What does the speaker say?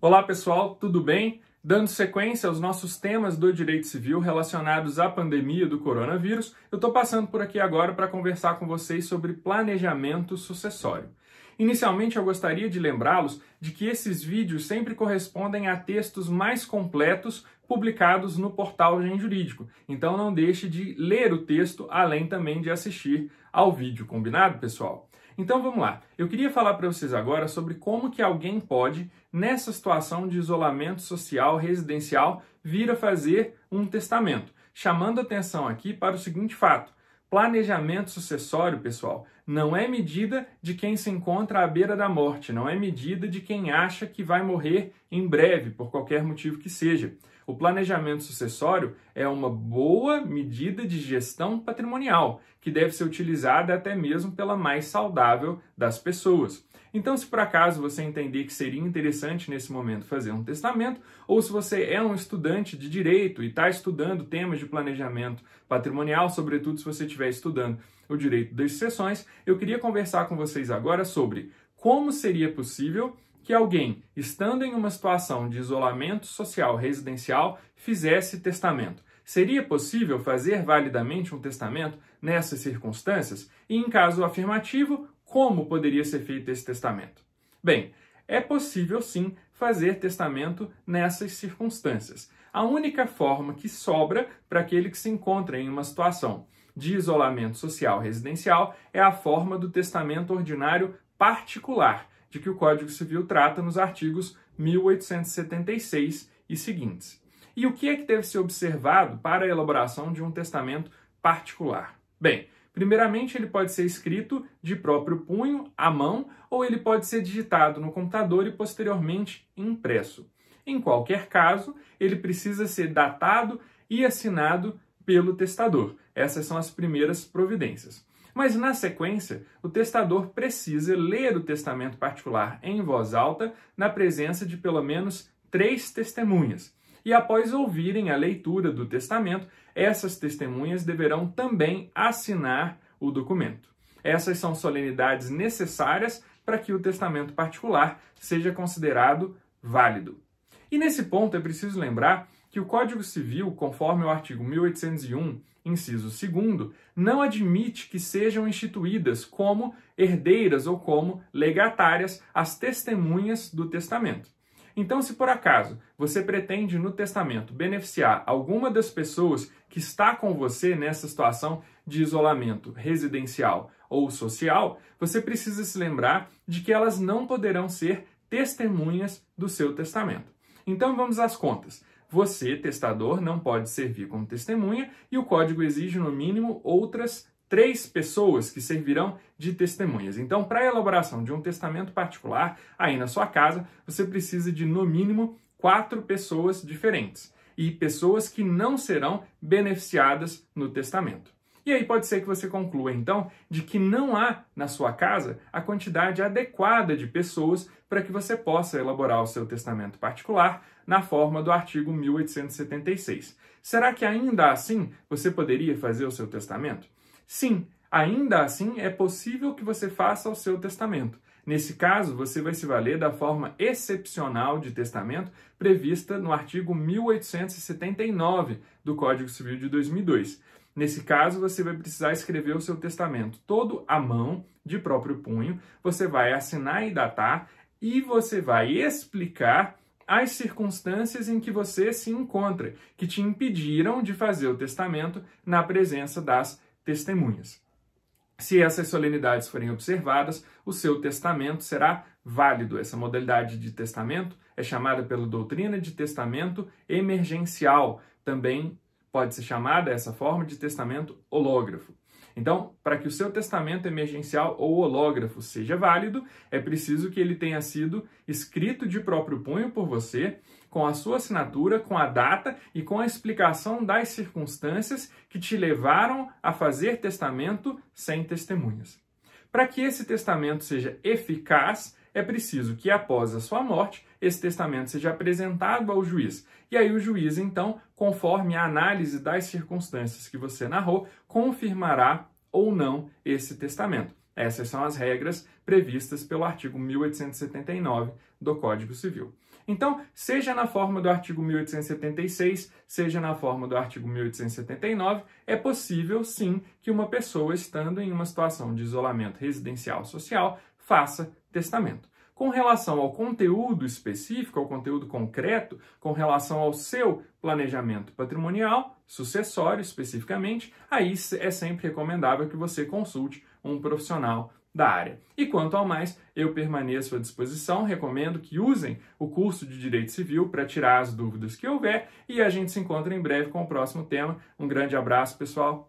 Olá pessoal, tudo bem? Dando sequência aos nossos temas do direito civil relacionados à pandemia do coronavírus, eu estou passando por aqui agora para conversar com vocês sobre planejamento sucessório. Inicialmente, eu gostaria de lembrá-los de que esses vídeos sempre correspondem a textos mais completos publicados no portal Gen Jurídico. Então, não deixe de ler o texto, além também de assistir ao vídeo, combinado, pessoal? Então vamos lá. Eu queria falar para vocês agora sobre como que alguém pode, nessa situação de isolamento social residencial, vir a fazer um testamento. Chamando atenção aqui para o seguinte fato: Planejamento sucessório, pessoal, não é medida de quem se encontra à beira da morte, não é medida de quem acha que vai morrer em breve, por qualquer motivo que seja. O planejamento sucessório é uma boa medida de gestão patrimonial, que deve ser utilizada até mesmo pela mais saudável das pessoas. Então, se por acaso você entender que seria interessante nesse momento fazer um testamento, ou se você é um estudante de direito e está estudando temas de planejamento patrimonial, sobretudo se você estiver estudando o direito das sucessões, eu queria conversar com vocês agora sobre como seria possível que alguém, estando em uma situação de isolamento social residencial, fizesse testamento. Seria possível fazer validamente um testamento nessas circunstâncias? E, em caso afirmativo, como poderia ser feito esse testamento? Bem, é possível sim fazer testamento nessas circunstâncias. A única forma que sobra para aquele que se encontra em uma situação de isolamento social residencial é a forma do testamento ordinário particular, de que o Código Civil trata nos artigos 1876 e seguintes. E o que é que deve ser observado para a elaboração de um testamento particular? Bem, primeiramente ele pode ser escrito de próprio punho, à mão, ou ele pode ser digitado no computador e posteriormente impresso. Em qualquer caso, ele precisa ser datado e assinado pelo testador. Essas são as primeiras providências. Mas na sequência, o testador precisa ler o testamento particular em voz alta, na presença de pelo menos três testemunhas. E após ouvirem a leitura do testamento, essas testemunhas deverão também assinar o documento. Essas são solenidades necessárias para que o testamento particular seja considerado válido. E nesse ponto é preciso lembrar que o Código Civil, conforme o artigo 1801, inciso segundo, não admite que sejam instituídas como herdeiras ou como legatárias as testemunhas do testamento. Então, se por acaso você pretende no testamento beneficiar alguma das pessoas que está com você nessa situação de isolamento residencial ou social, você precisa se lembrar de que elas não poderão ser testemunhas do seu testamento. Então vamos às contas. Você, testador, não pode servir como testemunha e o código exige, no mínimo, outras três pessoas que servirão de testemunhas. Então, para a elaboração de um testamento particular, aí na sua casa, você precisa de, no mínimo, quatro pessoas diferentes e pessoas que não serão beneficiadas no testamento. E aí pode ser que você conclua, então, de que não há na sua casa a quantidade adequada de pessoas para que você possa elaborar o seu testamento particular na forma do artigo 1876. Será que ainda assim você poderia fazer o seu testamento? Sim, ainda assim é possível que você faça o seu testamento. Nesse caso, você vai se valer da forma excepcional de testamento prevista no artigo 1879 do Código Civil de 2002. Nesse caso, você vai precisar escrever o seu testamento todo à mão, de próprio punho, você vai assinar e datar e você vai explicar as circunstâncias em que você se encontra, que te impediram de fazer o testamento na presença das testemunhas. Se essas solenidades forem observadas, o seu testamento será válido. Essa modalidade de testamento é chamada pela doutrina de testamento emergencial, também pode ser chamada essa forma de testamento hológrafo. Então, para que o seu testamento emergencial ou hológrafo seja válido, é preciso que ele tenha sido escrito de próprio punho por você, com a sua assinatura, com a data e com a explicação das circunstâncias que te levaram a fazer testamento sem testemunhas. Para que esse testamento seja eficaz, é preciso que, após a sua morte, esse testamento seja apresentado ao juiz. E aí o juiz, então, conforme a análise das circunstâncias que você narrou, confirmará ou não esse testamento. Essas são as regras previstas pelo artigo 1879 do Código Civil. Então, seja na forma do artigo 1876, seja na forma do artigo 1879, é possível sim que uma pessoa, estando em uma situação de isolamento residencial social, faça testamento. Com relação ao conteúdo específico, ao conteúdo concreto, com relação ao seu planejamento patrimonial, sucessório especificamente, aí é sempre recomendável que você consulte um profissional da área. E quanto ao mais, eu permaneço à disposição, recomendo que usem o curso de Direito Civil para tirar as dúvidas que houver e a gente se encontra em breve com o próximo tema. Um grande abraço, pessoal.